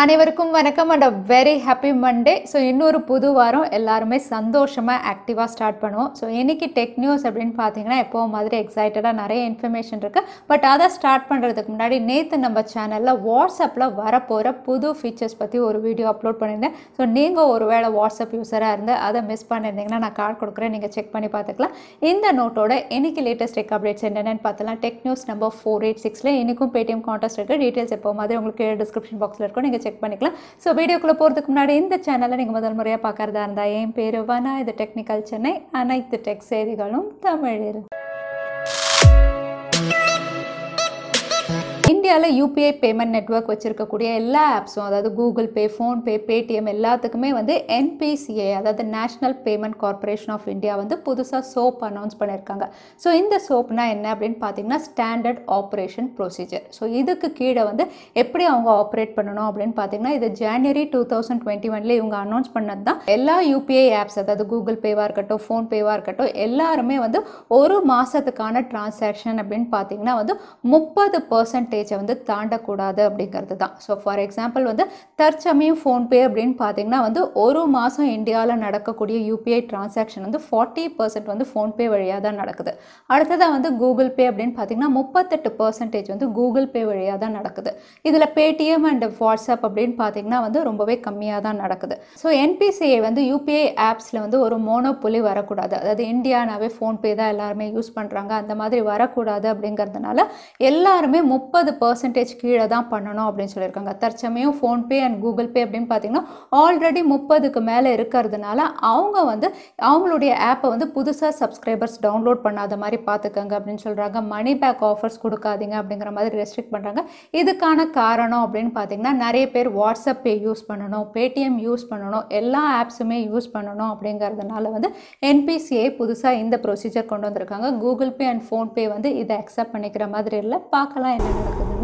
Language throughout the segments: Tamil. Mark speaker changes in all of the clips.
Speaker 1: அனைவருக்கும் வணக்கம் and a very happy Monday so இன்னொரு புது வாரம் எல்லாருமே சந்தோஷமாக ஆக்டிவாக ஸ்டார்ட் பண்ணுவோம் ஸோ இன்றைக்கி டெக் நியூஸ் அப்படின்னு பார்த்தீங்கன்னா எப்போ மாதிரி எக்ஸைட்டடாக நிறைய இன்ஃபர்மேஷன் இருக்குது பட் அதை ஸ்டார்ட் பண்ணுறதுக்கு முன்னாடி நேற்று நம்ம சேனலில் வாட்ஸ்அப்பில் வரப்போகிற புது ஃபீச்சர்ஸ் பற்றி ஒரு வீடியோ அப்லோட் பண்ணியிருந்தேன் ஸோ நீங்கள் ஒரு வேளை வாட்ஸ்அப் யூஸராக இருந்து அதை மிஸ் பண்ணியிருந்தீங்கன்னா நான் கார்டு கொடுக்குறேன் நீங்கள் செக் பண்ணி பார்த்துக்கலாம் இந்த நோட்டோட இன்றைக்கி லேட்டஸ்ட் டெக் அப்டேட்ஸ் என்னென்னு பார்த்தலாம் tech news number four eight six இன்றைக்கும் பேடிஎம் கான்டெஸ்ட் இருக்குது டீட்டெயில்ஸ் எப்போ மாதிரி உங்களுக்கு டிஸ்கிரிப்ஷன் பாக்ஸில் இருக்கும் நீங்கள் செக் செக் பண்ணிக்கலாம் ஸோ வீடியோக்குள்ளே போகிறதுக்கு முன்னாடி இந்த சேனலில் நீங்கள் முதல் முறையாக பார்க்குறதா இருந்தால் என் பேர் வனா இது டெக்னிக்கல் சென்னை அனைத்து டெக் செய்திகளும் தமிழில் இந்தியாவில் யூபிஐ பேமெண்ட் நெட்ஒர்க் வச்சுருக்கக்கூடிய எல்லா ஆப்ஸும் அதாவது கூகுள் பே ஃபோன்பே பேடிஎம் எல்லாத்துக்குமே வந்து என்பிசிஏ அதாவது national payment corporation of India வந்து புதுசாக சோப் அனௌன்ஸ் பண்ணியிருக்காங்க ஸோ இந்த சோப்னா என்ன அப்படின்னு பார்த்தீங்கன்னா ஸ்டாண்டர்ட் ஆப்ரேஷன் ப்ரொசீஜர் ஸோ இதுக்கு கீழே வந்து எப்படி அவங்க ஆப்ரேட் பண்ணணும் அப்படின்னு பார்த்தீங்கன்னா இது ஜான்வரி டூ தௌசண்ட் டுவெண்ட்டி ஒன்ல இவங்க அனௌன்ஸ் பண்ணது தான் எல்லா யூபிஐ ஆப்ஸ் அதாவது கூகுள் பேவாக இருக்கட்டும் ஃபோன்பேவாக இருக்கட்டும் எல்லாருமே வந்து ஒரு மாதத்துக்கான டிரான்சாக்ஷன் அப்படின்னு பார்த்தீங்கன்னா வந்து முப்பது பர்சன்டேஜை வந்து தாண்டக்கூடாது அப்படிங்கிறது தான் ஸோ ஃபார் எக்ஸாம்பிள் வந்து தற்சமயம் ஃபோன்பே அப்படின்னு பார்த்தீங்கன்னா வந்து ஒரு மாதம் இந்தியாவில் நடக்கக்கூடிய யூபிஐ டிரான்சாக்ஷன் வந்து ஃபார்ட்டி பர்சன்ட் வந்து ஃபோன்பே வழியாக தான் நடக்குது அடுத்ததாக வந்து கூகுள் பே அப்படின்னு பார்த்தீங்கன்னா முப்பத்தெட்டு பர்சன்டேஜ் வந்து கூகுள் பே வழியாக தான் நடக்குது இதில் பேடிஎம் அண்ட் வாட்ஸ்அப் அப்படின்னு பார்த்தீங்கன்னா வந்து ரொம்பவே கம்மியாக தான் நடக்குது ஸோ என்பிசிஐ வந்து யூபிஐ ஆப்ஸில் வந்து ஒரு மோனோபொலி வரக்கூடாது அதாவது இந்தியானாவே ஃபோன்பே தான் எல்லாருமே யூஸ் பண்ணுறாங்க அந்த மாதிரி வரக்கூடாது அப்படிங்கிறதுனால எல்லாருமே முப்பது பர்சன்டேஜ் கீழே தான் பண்ணணும் அப்படின்னு சொல்லியிருக்காங்க தற்சமயம் ஃபோன்பே அண்ட் கூகுள் பே அப்படின்னு பார்த்தீங்கன்னா ஆல்ரெடி முப்பதுக்கு மேலே இருக்கிறதுனால அவங்க வந்து அவங்களுடைய ஆப்பை வந்து புதுசாக சப்ஸ்கிரைபர்ஸ் டவுன்லோட் பண்ணாத மாதிரி பார்த்துக்கோங்க அப்படின்னு சொல்கிறாங்க மணி பேக் ஆஃபர்ஸ் கொடுக்காதீங்க அப்படிங்கிற மாதிரி ரெஸ்ட்ரிக்ட் பண்ணுறாங்க இதுக்கான காரணம் அப்படின்னு பார்த்தீங்கன்னா நிறைய பேர் வாட்ஸ்அப் பே யூஸ் பண்ணணும் பேடிஎம் யூஸ் பண்ணணும் எல்லா ஆப்ஸுமே யூஸ் பண்ணணும் அப்படிங்கிறதுனால வந்து என்பிசிஐ புதுசாக இந்த ப்ரொசீஜர் கொண்டு வந்திருக்காங்க கூகுள் பே அண்ட் ஃபோன்பே வந்து இதை அக்செப்ட் பண்ணிக்கிற மாதிரி இல்லை பார்க்கலாம் என்ன நடக்குது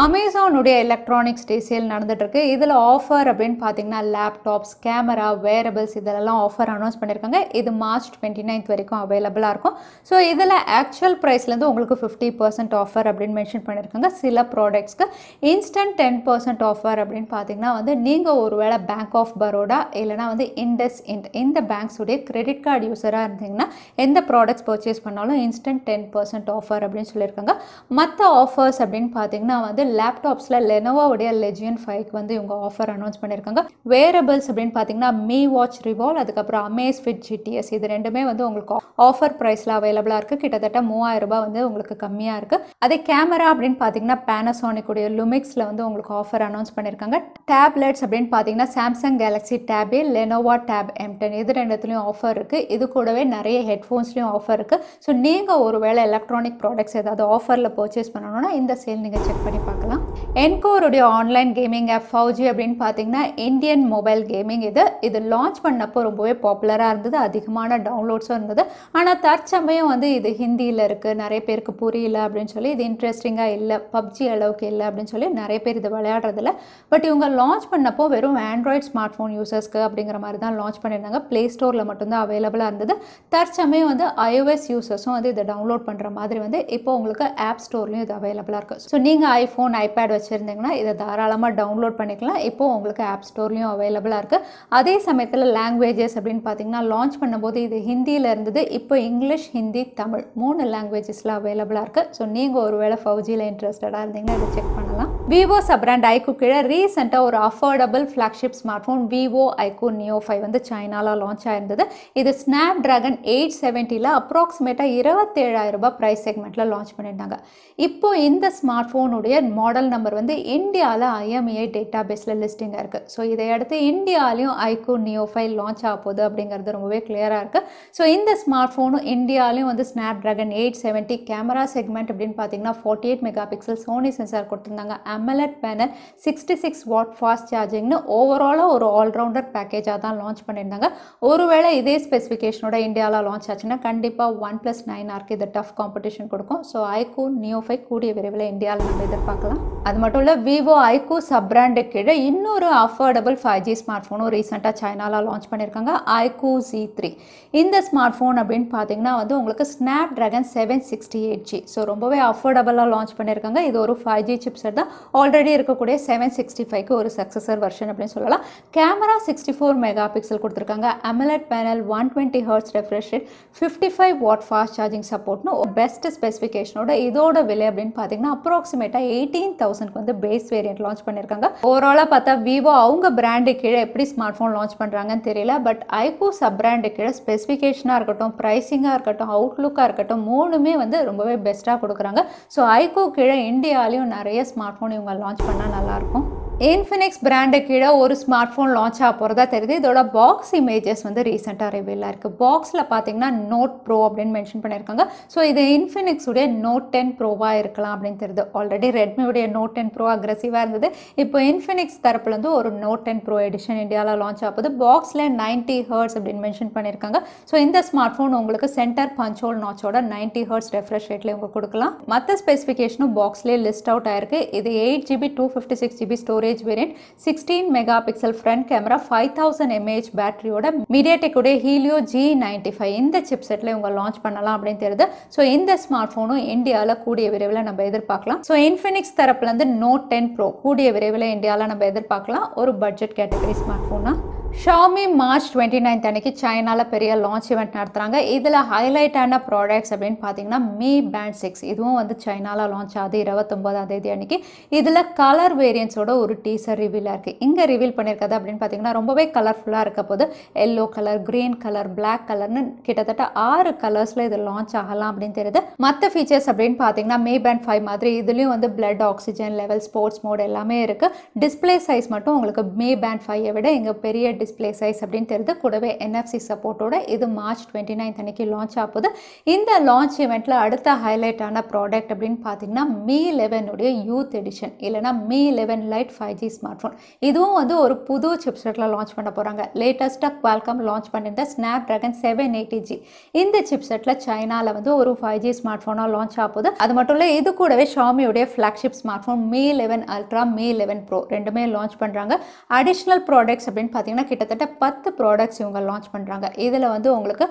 Speaker 1: அமேசானுடைய எலக்ட்ரானிக்ஸ் டே சேல் நடந்துகிட்ருக்கு இதில் ஆஃபர் அப்படின்னு பார்த்தீங்கன்னா லேப்டாப்ஸ் கேமரா வேரபிள்ஸ் இதெல்லாம் ஆஃபர் அனௌன்ஸ் பண்ணியிருக்காங்க இது மார்ச் டுவெண்ட்டி நைன்த் வரைக்கும் அவைலபிளாக இருக்கும் ஸோ இதில் ஆக்சுவல் ப்ரைஸ்லேருந்து உங்களுக்கு ஃபிஃப்டி பர்சன்ட் ஆஃபர் அப்படின்னு மென்ஷன் பண்ணியிருக்காங்க சில ப்ராடக்ட்ஸ்க்கு இன்ஸ்டன்ட் டென் பர்சன்ட் ஆஃபர் அப்படின்னு பார்த்தீங்கன்னா வந்து நீங்கள் ஒரு வேளை பேங்க் ஆஃப் பரோடா இல்லைனா வந்து இண்டஸ் இண்ட் இந்த பேங்க்ஸுடைய கிரெடிட் கார்டு யூஸராக இருந்தீங்கன்னா எந்த ப்ராடக்ட்ஸ் பர்ச்சேஸ் பண்ணாலும் இன்ஸ்டன்ட் டென் பர்சன்ட் ஆஃபர் அப்படின்னு சொல்லியிருக்காங்க மற்ற ஆஃபர்ஸ் அப்படின்னு பார்த்தீங்கன்னா வந்து அதாவது லேப்டாப்ஸில் லெனோவாவுடைய லெஜியன் ஃபைவ்க்கு வந்து இவங்க ஆஃபர் அனௌன்ஸ் பண்ணியிருக்காங்க வேரபிள்ஸ் அப்படின்னு பார்த்தீங்கன்னா மீ வாட்ச் ரிவால் அதுக்கப்புறம் அமேஸ் ஃபிட் ஜிடிஎஸ் இது ரெண்டுமே வந்து உங்களுக்கு ஆஃபர் ப்ரைஸில் அவைலபிளாக இருக்குது கிட்டத்தட்ட மூவாயிரம் ரூபாய் வந்து உங்களுக்கு கம்மியாக இருக்குது அதே கேமரா அப்படின்னு பார்த்தீங்கன்னா உடைய லுமிக்ஸில் வந்து உங்களுக்கு ஆஃபர் அனௌன்ஸ் பண்ணியிருக்காங்க டேப்லெட்ஸ் அப்படின்னு பார்த்தீங்கன்னா Samsung Galaxy tab A Lenovo tab M ten இது ரெண்டுத்துலேயும் ஆஃபர் இருக்குது இது கூடவே நிறைய ஹெட்ஃபோன்ஸ்லையும் ஆஃபர் இருக்குது ஸோ நீங்கள் ஒருவேளை எலக்ட்ரானிக் ப்ராடக்ட்ஸ் ஏதாவது ஆஃபரில் பர்ச்சேஸ் பண்ணணும்னா இந்த சேல் நீங்கள் செக் பண்ணி பார்க்கலாம் என்கோருடைய ஆன்லைன் கேமிங் ஆப் ஃபவுஜி அப்படின்னு பார்த்தீங்கன்னா இந்தியன் மொபைல் கேமிங் இது இது லான்ச் பண்ணப்போ ரொம்பவே பாப்புலராக இருந்தது அதிகமான டவுன்லோட்ஸும் இருந்தது ஆனால் தற்சமயம் வந்து இது ஹிந்தியில் இருக்குது நிறைய பேருக்கு புரியல அப்படின்னு சொல்லி இது இன்ட்ரெஸ்டிங்காக இல்லை பப்ஜி அளவுக்கு இல்லை அப்படின்னு சொல்லி நிறைய பேர் இது விளையாடுறதில்ல பட் இவங்க லான்ச் பண்ணப்போ வெறும் ஆண்ட்ராய்ட் ஸ்மார்ட் ஃபோன் யூசர்ஸ்க்கு அப்படிங்கிற மாதிரி தான் லான்ச் பண்ணியிருந்தாங்க ப்ளே ஸ்டோரில் மட்டும்தான் அவைலபிளாக இருந்தது தற்சமயம் வந்து ஐஓஎஸ் யூசர்ஸும் வந்து இதை டவுன்லோட் பண்ணுற மாதிரி வந்து இப்போ உங்களுக்கு ஆப் ஸ்டோர்லேயும் இது அவைலபிளாக இருக்குது ஸோ நீங்கள் ஐஃபோன் ஃபோன் ஐபேட் வச்சுருந்தீங்கன்னா இதை தாராளமாக டவுன்லோட் பண்ணிக்கலாம் இப்போது உங்களுக்கு ஆப் ஸ்டோர்லேயும் அவைலபிளாக இருக்குது அதே சமயத்தில் லாங்குவேஜஸ் அப்படின்னு பார்த்தீங்கன்னா லான்ச் பண்ணும்போது இது ஹிந்தியில் இருந்தது இப்போ இங்கிலீஷ் ஹிந்தி தமிழ் மூணு லாங்குவேஜஸில் அவைலபிளாக இருக்குது ஸோ நீங்கள் ஒரு வேளை ஃபவுஜியில் இன்ட்ரெஸ்டடாக இருந்தீங்கன்னா இதை செக் பண்ணலாம் பார்க்கலாம் விவோ பிராண்ட் ஐக்கு கீழே ரீசெண்டாக ஒரு affordable flagship smart smartphone Vivo iQOO neo five வந்து சைனாவில் லான்ச் ஆயிருந்தது இது ஸ்னாப் ட்ராகன் எயிட் செவன்ட்டியில் அப்ராக்சிமேட்டாக இருபத்தேழாயிரம் ரூபாய் ப்ரைஸ் செக்மெண்ட்டில் லான்ச் பண்ணியிருந்தாங்க இப்போ இந்த ஸ்மார்ட் ஃபோனுடைய மாடல் நம்பர் வந்து இந்தியாவில் ஐஎம்ஏ டேட்டா பேஸில் லிஸ்டிங்காக இருக்குது ஸோ இதையடுத்து இந்தியாலையும் ஐக்கு நியோ ஃபைவ் லான்ச் ஆக போகுது அப்படிங்கிறது ரொம்பவே கிளியராக இருக்குது ஸோ இந்த ஸ்மார்ட் ஃபோனும் இந்தியாலையும் வந்து Snapdragon eight seventy camera segment அப்படின்னு பார்த்தீங்கன்னா forty eight mega pixel Sony sensor கொடுத்துருந்தாங்க கொடுத்துருக்காங்க AMOLED panel sixty six watt fast சார்ஜிங்னு ஓவராலாக ஒரு ஆல்ரவுண்டர் பேக்கேஜாக தான் லான்ச் பண்ணியிருந்தாங்க ஒருவேளை இதே ஸ்பெசிஃபிகேஷனோட இந்தியாவில் லான்ச் ஆச்சுன்னா கண்டிப்பாக ஒன் ப்ளஸ் நைன் ஆர்க்கு இது டஃப் காம்படிஷன் கொடுக்கும் ஸோ ஐகூ ஃபைவ் கூடிய விரைவில் இந்தியாவில் நம்ம எதிர்பார்க்கலாம் அது மட்டும் இல்லை விவோ ஐகூ சப் பிராண்டு கீழே இன்னொரு அஃபோர்டபுள் ஃபைவ் ஜி ஸ்மார்ட் ஃபோனும் ரீசெண்டாக சைனாவில் லான்ச் பண்ணியிருக்காங்க ஐகூ ஜி த்ரீ இந்த ஸ்மார்ட் ஃபோன் அப்படின்னு பார்த்தீங்கன்னா வந்து உங்களுக்கு Snapdragon seven sixty eight G so ரொம்பவே அஃபோர்டபுளாக லான்ச் பண்ணியிருக்காங்க இது ஒரு ஃபைவ் ஜி சிப்ஸெட் ப்ராசஸருக்கு ஆல்ரெடி இருக்கக்கூடிய செவன் சிக்ஸ்டி ஃபைவ்க்கு ஒரு சக்ஸஸர் வெர்ஷன் அப்படின்னு சொல்லலாம் camera sixty four mega pixel கொடுத்துருக்காங்க AMOLED panel one twenty hertz refresh fifty five watt fast charging சப்போர்ட்னு பெஸ்ட் ஸ்பெசிஃபிகேஷனோட இதோட விலை அப்படின்னு பார்த்தீங்கன்னா அப்ராக்சிமேட்டாக எயிட்டீன் தௌசண்ட்க்கு வந்து பேஸ் வேரியன்ட் லான்ச் பண்ணியிருக்காங்க ஓவராலாக பார்த்தா விவோ அவங்க பிராண்டு கீழே எப்படி ஸ்மார்ட் ஃபோன் லான்ச் பண்ணுறாங்கன்னு தெரியல பட் ஐகோ சப் பிராண்டு கீழே ஸ்பெசிஃபிகேஷனாக இருக்கட்டும் ப்ரைஸிங்காக இருக்கட்டும் அவுட்லுக்காக இருக்கட்டும் மூணுமே வந்து ரொம்பவே பெஸ்ட்டாக கொடுக்குறாங்க ஸோ ஐகோ கீழே இந்தியாலையும் நிறைய ஸ்மார்ட் ஃபோன் இவங்க லான்ச் பண்ணால் நல்லாயிருக்கும் இன்ஃபினிக்ஸ் பிராண்டு கீழே ஒரு ஸ்மார்ட் ஃபோன் லான்ச் ஆக போகிறதா தெரியுது இதோட பாக்ஸ் இமேஜஸ் வந்து ரீசெண்டாக ரிவீல் இருக்குது பாக்ஸில் பார்த்தீங்கன்னா நோட் ப்ரோ அப்படின்னு மென்ஷன் பண்ணியிருக்காங்க ஸோ இது இன்ஃபினிக்ஸுடைய நோட் டென் ப்ரோவாக இருக்கலாம் அப்படின்னு தெரியுது ஆல்ரெடி ரெட்மியுடைய நோட் டென் ப்ரோ அக்ரெசிவாக இருந்தது இப்போ இன்ஃபினிக்ஸ் தரப்புலேருந்து ஒரு நோட் டென் ப்ரோ எடிஷன் இந்தியாவில் லான்ச் போகுது பாக்ஸில் நைன்ட்டி ஹர்ட்ஸ் அப்படின்னு மென்ஷன் பண்ணியிருக்காங்க ஸோ இந்த ஸ்மார்ட் ஃபோன் உங்களுக்கு சென்டர் பஞ்சோல் நாச்சோட நைன்ட்டி ஹர்ட்ஸ் ரெஃப்ரெஷ் ரேட்லேயே உங்களுக்கு கொடுக்கலாம் மற்ற ஸ்பெசிஃபிகேஷனும் பாக்ஸ்லேயே லிஸ்ட் அவுட் ஆயிருக்கு இது eight GB two fifty six GB storage storage variant sixteen mega pixel front camera five thousand mAh பேட்டரியோட மீடியாடெக்குடைய ஹீலியோ ஜி நைன்டி ஃபைவ் இந்த சிப் செட்டில் இவங்க லான்ச் பண்ணலாம் அப்படின்னு தெரியுது ஸோ இந்த ஸ்மார்ட் ஃபோனும் இந்தியாவில் கூடிய விரைவில் நம்ம எதிர்பார்க்கலாம் ஸோ இன்ஃபினிக்ஸ் தரப்புலேருந்து நோட் டென் ப்ரோ கூடிய விரைவில் இந்தியாவில் நம்ம எதிர்பார்க்கலாம் ஒரு பட்ஜெட் கேட்டகரி ஸ்மார்ட் ஃபோனாக ஷாமி மார்ச் டுவெண்ட்டி நைன்த் அன்றைக்கி சைனாவில் பெரிய லான்ச் ஈவெண்ட் நடத்துகிறாங்க இதில் ஹைலைட்டான ப்ராடக்ட்ஸ் அப்படின்னு பார்த்தீங்கன்னா மீ பேண்ட் சிக்ஸ் இதுவும் வந்து சைனாவில் லான்ச் ஆகுது இருபத்தொம்போதாம் தேதி அன்றைக்கி இதில் கலர் வேரியன்ஸோட ஒரு டீசர் ரிவீலாக இருக்குது இங்கே ரிவீல் பண்ணியிருக்கிறது அப்படின்னு பார்த்தீங்கன்னா ரொம்பவே கலர்ஃபுல்லாக இருக்க போது yellow colour green colour black கலர்னு கிட்டத்தட்ட ஆறு கலர்ஸில் இது லான்ச் ஆகலாம் அப்படின்னு தெரியுது மற்ற ஃபீச்சர்ஸ் அப்படின்னு பார்த்தீங்கன்னா மீ பேண்ட் ஃபைவ் மாதிரி இதுலேயும் வந்து blood oxygen level sports mode எல்லாமே இருக்குது டிஸ்பிளே சைஸ் மட்டும் உங்களுக்கு மீ பேண்ட் ஃபைவை விட இங்கே பெரிய டிஸ்பிளே சைஸ் அப்படின்னு தெரியுது கூடவே என்எஃப்சி சப்போர்ட்டோட இது மார்ச் டுவெண்ட்டி நைன்த் அன்றைக்கி லான்ச் ஆகுது இந்த லான்ச் இவெண்ட்டில் அடுத்த ஹைலைட் ஆன ப்ராடக்ட் அப்படின்னு பார்த்தீங்கன்னா மீ லெவனுடைய யூத் எடிஷன் இல்லைனா Mi eleven lite five G smart phone இதுவும் வந்து ஒரு புது சிப்செட்டில் லான்ச் பண்ண போகிறாங்க லேட்டஸ்ட்டாக குவால்காம் லான்ச் பண்ணியிருந்த Snapdragon seven eighty G இந்த சிப்செட்டில் சைனாவில் வந்து ஒரு ஃபைவ் ஜி ஸ்மார்ட் ஃபோனாக லான்ச் ஆகுது அது மட்டும் இல்லை இது கூடவே ஷாமியுடைய flagship smart phone Mi eleven ultra Mi eleven Pro ரெண்டுமே லான்ச் பண்ணுறாங்க அடிஷ்னல் ப்ராடக்ட்ஸ் அப்படின்னு பார்த்தீங்கன்னா கிட்டத்தட்ட பத்து ப்ராடக்ட்ஸ் இவங்க லான்ச் பண்ணுறாங்க இதில் வந்து உங்களுக்கு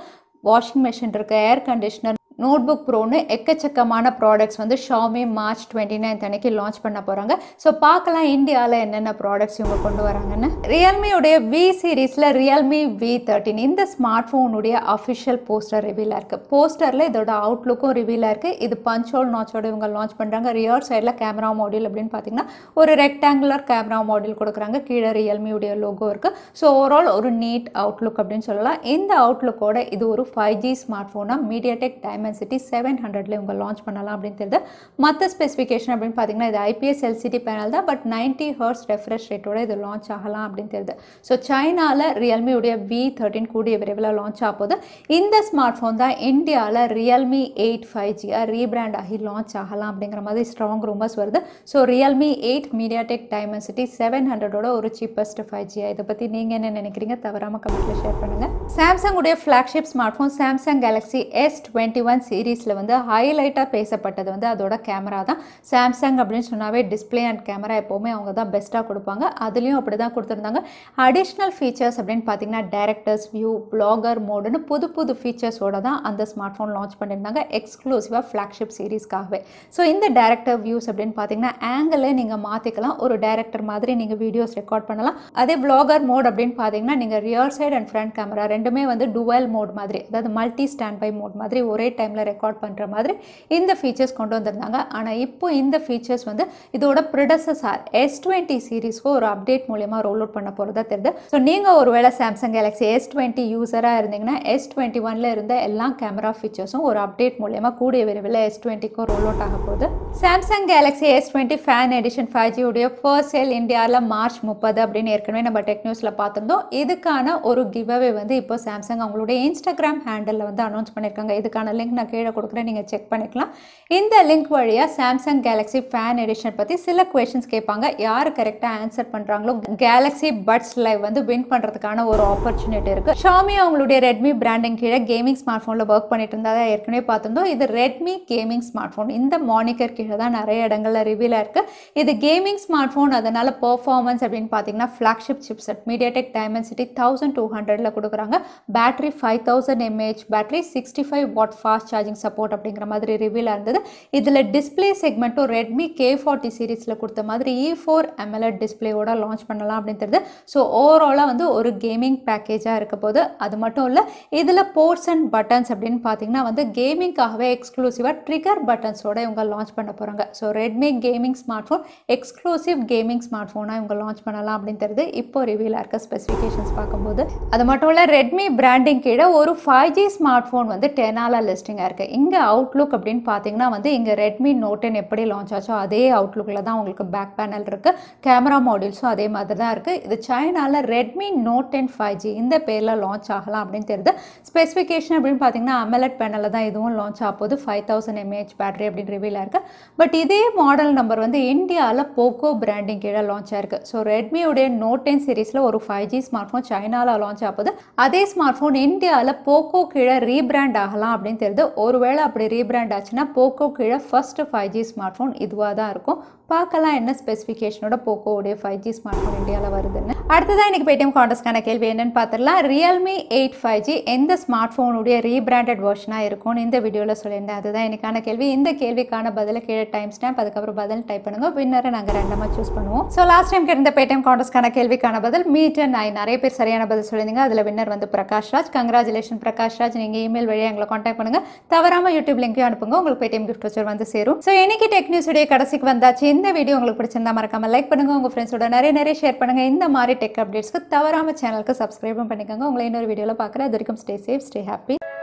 Speaker 1: வாஷிங் மிஷின் இருக்குது ஏர் கண்டிஷ்னர் நோட் புக் ப்ரோன்னு எக்கச்சக்கமான ப்ராடக்ட்ஸ் வந்து ஷாமி மார்ச் டுவெண்ட்டி நைன்த் அன்னைக்கு லான்ச் பண்ண போகிறாங்க ஸோ பார்க்கலாம் இந்தியாவில் என்னென்ன ப்ராடக்ட்ஸ் இவங்க கொண்டு வராங்கன்னு ரியல்மியுடைய வி சீரீஸில் ரியல்மி வி தேர்ட்டின் இந்த ஸ்மார்ட் ஃபோனுடைய அஃபிஷியல் போஸ்டர் ரிவீலாக இருக்குது போஸ்டரில் இதோட அவுட்லுக்கும் ரிவீலாக இருக்குது இது பஞ்சோல் நாச்சோட இவங்க லான்ச் பண்ணுறாங்க ரியர் சைடில் கேமரா மாடியூல் அப்படின்னு பார்த்தீங்கன்னா ஒரு ரெக்டாங்குலர் கேமரா மாடியூல் கொடுக்குறாங்க கீழே ரியல்மியுடைய லோகோ இருக்குது ஸோ ஓவரால் ஒரு நீட் அவுட்லுக் அப்படின்னு சொல்லலாம் இந்த அவுட்லுக்கோட இது ஒரு ஃபைவ் ஜி ஸ்மார்ட் ஃபோனாக MediaTek Dimensity seven ஹண்ட்ரட்ல உங்கள் லான்ச் பண்ணலாம் அப்படின்னு தெரியுது மற்ற ஸ்பெசிஃபிகேஷன் அப்படின்னு பார்த்தீங்கன்னா இது ஐபிஎஸ் எல்சிடி பேனல் தான் பட் நைன்டி ஹர்ஸ் ரெஃப்ரெஷ் ரேட்டோட இது லான்ச் ஆகலாம் அப்படின்னு தெரியுது ஸோ சைனாவில் உடைய வி தேர்ட்டின் கூடிய விரைவில் லான்ச் ஆக போகுது இந்த ஸ்மார்ட் ஃபோன் தான் இந்தியாவில் ரியல்மி எயிட் ஃபைவ் ஜியாக ரீபிராண்ட் ஆகி லான்ச் ஆகலாம் அப்படிங்கிற மாதிரி ஸ்ட்ராங் ரூமர்ஸ் வருது so Realme eight MediaTek Dimensity seven ஹண்ட்ரடோட ஒரு சீப்பஸ்ட் ஃபைவ் ஜியா இதை பற்றி நீங்கள் என்ன நினைக்கிறீங்க தவறாமல் கமெண்ட்டில் ஷேர் பண்ணுங்கள் உடைய flagship smart phone Samsung Galaxy S twenty one பேண்ட் சீரீஸில் வந்து ஹைலைட்டாக பேசப்பட்டது வந்து அதோட கேமரா தான் சாம்சங் அப்படின்னு சொன்னாவே டிஸ்பிளே அண்ட் கேமரா எப்போவுமே அவங்க தான் பெஸ்ட்டாக கொடுப்பாங்க அதுலேயும் அப்படி தான் கொடுத்துருந்தாங்க அடிஷ்னல் ஃபீச்சர்ஸ் அப்படின்னு பார்த்தீங்கன்னா டேரக்டர்ஸ் வியூ ப்ளாகர் மோடுன்னு புது புது ஃபீச்சர்ஸோடு தான் அந்த ஸ்மார்ட் ஃபோன் லான்ச் பண்ணியிருந்தாங்க எக்ஸ்க்ளூசிவாக ஃப்ளாக்ஷிப் சீரீஸ்க்காகவே ஸோ இந்த டேரக்டர் வியூஸ் அப்படின்னு பார்த்தீங்கன்னா ஆங்கிளே நீங்கள் மாற்றிக்கலாம் ஒரு டேரக்டர் மாதிரி நீங்கள் வீடியோஸ் ரெக்கார்ட் பண்ணலாம் அதே ப்ளாகர் மோட் அப்படின்னு பார்த்தீங்கன்னா நீங்கள் rear side and front camera ரெண்டுமே வந்து டுவல் மோட் மாதிரி அதாவது மல்டி ஸ்டாண்ட் பை மோட் மாதிரி ஒரே டைம் டைமில் ரெக்கார்ட் பண்ணுற மாதிரி இந்த ஃபீச்சர்ஸ் கொண்டு வந்திருந்தாங்க ஆனால் இப்போ இந்த ஃபீச்சர்ஸ் வந்து இதோட ப்ரிடசஸார் எஸ் டுவெண்ட்டி சீரீஸ்க்கு ஒரு அப்டேட் மூலியமாக ரோல் அவுட் பண்ண போகிறதா தெரியுது ஸோ நீங்கள் ஒருவேளை சாம்சங் கேலக்ஸி எஸ் டுவெண்ட்டி யூஸராக இருந்தீங்கன்னா எஸ் டுவெண்ட்டி ஒனில் இருந்த எல்லா கேமரா ஃபீச்சர்ஸும் ஒரு அப்டேட் மூலியமாக கூடிய விரைவில் எஸ் டுவெண்ட்டிக்கும் ரோல் அவுட் ஆக போகுது Samsung Galaxy S twenty fan edition five G உடைய ஃபர்ஸ்ட் சேல் இந்தியாவில் மார்ச் முப்பது அப்படின்னு ஏற்கனவே நம்ம டெக் நியூஸில் பார்த்துருந்தோம் இதுக்கான ஒரு கிவ்அவே வந்து இப்போ சாம்சங் அவங்களுடைய இன்ஸ்டாகிராம் ஹேண்டலில் வந்து அனௌன்ஸ் பண்ணியிருக்காங்க இதுக்கான லிங்க் நான் கீழே கொடுக்குறேன் நீங்கள் செக் பண்ணிக்கலாம் இந்த லிங்க் வழியாக சாம்சங் கேலக்ஸி ஃபேன் எடிஷன் பற்றி சில கொஷின்ஸ் கேட்பாங்க யார் கரெக்டாக ஆன்சர் பண்ணுறாங்களோ கேலக்ஸி பட்ஸ் லைவ் வந்து வின் பண்ணுறதுக்கான ஒரு ஆப்பர்ச்சுனிட்டி இருக்குது ஷாமி அவங்களுடைய ரெட்மி பிராண்டிங் கீழே கேமிங் ஸ்மார்ட் ஃபோனில் ஒர்க் பண்ணிட்டு இருந்தால் ஏற்கனவே பார்த்துருந்தோம் இது ரெட்மி கேமிங் ஸ்மார்ட் ஃபோன் இந்த மானிக்கர் கீழே தான் நிறைய இடங்களில் ரிவியூவில் இருக்குது இது கேமிங் ஸ்மார்ட் ஃபோன் அதனால் பர்ஃபார்மன்ஸ் அப்படின்னு பார்த்தீங்கன்னா flagship chipset MediaTek Dimensity thousand two ஹண்ட்ரடில் கொடுக்குறாங்க battery five thousand mAh battery sixty five watt fast fast charging support அப்படிங்கிற மாதிரி ரிவீல் இருந்தது இதில் டிஸ்பிளே செக்மெண்ட்டும் ரெட்மி கே ஃபார்ட்டி சீரீஸில் கொடுத்த மாதிரி இ ஃபோர் எம்எல்எட் டிஸ்பிளேயோட லான்ச் பண்ணலாம் அப்படின்னு தெரியுது ஸோ ஓவராலாக வந்து ஒரு கேமிங் பேக்கேஜாக இருக்க போது அது மட்டும் இல்லை இதில் போர்ட்ஸ் அண்ட் பட்டன்ஸ் அப்படின்னு பார்த்தீங்கன்னா வந்து கேமிங்காகவே எக்ஸ்க்ளூசிவாக ட்ரிகர் பட்டன்ஸோட இவங்க லான்ச் பண்ண போகிறாங்க so Redmi gaming smart phone exclusive gaming smart ஃபோனாக இவங்க லான்ச் பண்ணலாம் அப்படின்னு தெரியுது இப்போ ரிவீலாக இருக்க ஸ்பெசிஃபிகேஷன்ஸ் பார்க்கும்போது அது மட்டும் இல்லை ரெட்மி பிராண்டிங் கீழே ஒரு ஃபைவ் ஜி ஸ்மார்ட் ஃபோன் வந்து டெனால லிஸ்ட் இன்ட்ரெஸ்டிங்காக இருக்குது இங்கே அவுட்லுக் அப்படின்னு பார்த்தீங்கன்னா வந்து இங்கே ரெட்மி நோட் டென் எப்படி லான்ச் ஆச்சோ அதே அவுட்லுக்கில் தான் உங்களுக்கு பேக் பேனல் இருக்குது கேமரா மாடியூல்ஸும் அதே மாதிரி தான் இருக்குது இது சைனாவில் Redmi Note ten five G இந்த பேரில் லான்ச் ஆகலாம் அப்படின்னு தெரியுது ஸ்பெசிஃபிகேஷன் அப்படின்னு பார்த்தீங்கன்னா அமலட் பேனலில் தான் இதுவும் லான்ச் ஆக போகுது ஃபைவ் தௌசண்ட் எம்ஏஹெச் பேட்டரி அப்படின்னு ரிவீல் இருக்குது பட் இதே மாடல் நம்பர் வந்து இந்தியாவில் போக்கோ பிராண்டிங் கீழே லான்ச் ஆயிருக்கு ஸோ ரெட்மியுடைய நோட் டென் சீரீஸில் ஒரு ஃபைவ் ஜி ஸ்மார்ட் ஃபோன் சைனாவில் லான்ச் ஆகுது அதே ஸ்மார்ட் ஃபோன் இந்தியாவில் போக்கோ கீழே ரீபிராண்ட் ஆகலாம் அப்படின்னு தெரியுது வருது ஒருவேளை அப்படி ரீபிராண்ட் ஆச்சுன்னா போக்கோ கீழே first five G smart phone இதுவாக தான் இருக்கும் பார்க்கலாம் என்ன ஸ்பெசிஃபிகேஷனோட உடைய ஃபைவ் ஜி ஸ்மார்ட் ஃபோன் இந்தியாவில் வருதுன்னு அடுத்ததான் இன்றைக்கி பேடிஎம் காண்டஸ்க்கான கேள்வி என்னென்னு பார்த்துடலாம் ரியல்மி எயிட் ஃபைவ் ஜி எந்த ஸ்மார்ட் ஃபோனுடைய ரீபிராண்டட் வெர்ஷனாக இருக்கும்னு இந்த வீடியோவில் சொல்லியிருந்தேன் அதுதான் எனக்கான கேள்வி இந்த கேள்விக்கான பதிலை கீழே டைம் ஸ்டாம்ப் அதுக்கப்புறம் பதில் டைப் பண்ணுங்கள் வின்னரை நாங்கள் ரெண்டமாக சூஸ் பண்ணுவோம் ஸோ லாஸ்ட் டைம் கேட்டிருந்த பேடிஎம் காண்டஸ்க்கான கேள்விக்கான பதில் அண்ட் நான் நிறைய பேர் சரியான பதில் சொல்லியிருந்தீங்க அதில் வின்னர் வந்து பிரகாஷ் ராஜ் கங்க்ராச்சுலேஷன் பிரகாஷ் ராஜ் நீங்கள் இமெயில் வழியாக எங்களை காண்டாக்ட் பண்ணுங்கள் தவறாமல் யூடியூப் லிங்க்கையும் அனுப்புங்க உங்களுக்கு பேடிஎம் கிஃப்ட் வச்சு வந்து சேரும் ஸோ இன்னைக்கு டெக் நியூஸுடைய கடைசிக்கு வந்தாச்சு இந்த வீடியோ உங்களுக்கு பிடிச்சிருந்தா மறக்காம லைக் பண்ணுங்க உங்க ஃப்ரெண்ட்ஸோட நிறைய நிறைய ஷேர் பண்ணுங்க இந்த மாதிரி டெக் அப்டேட்ஸ்க்கு தவறாம சேனலுக்கு சப்ஸ்கிரைபும் பண்ணிக்கோங்க உங்களை இன்னொரு வீடியோவில் பார்க்குறேன் அது வரைக்கும் ஸ்டே சேஃப் ஸ்டே ஹாப்பி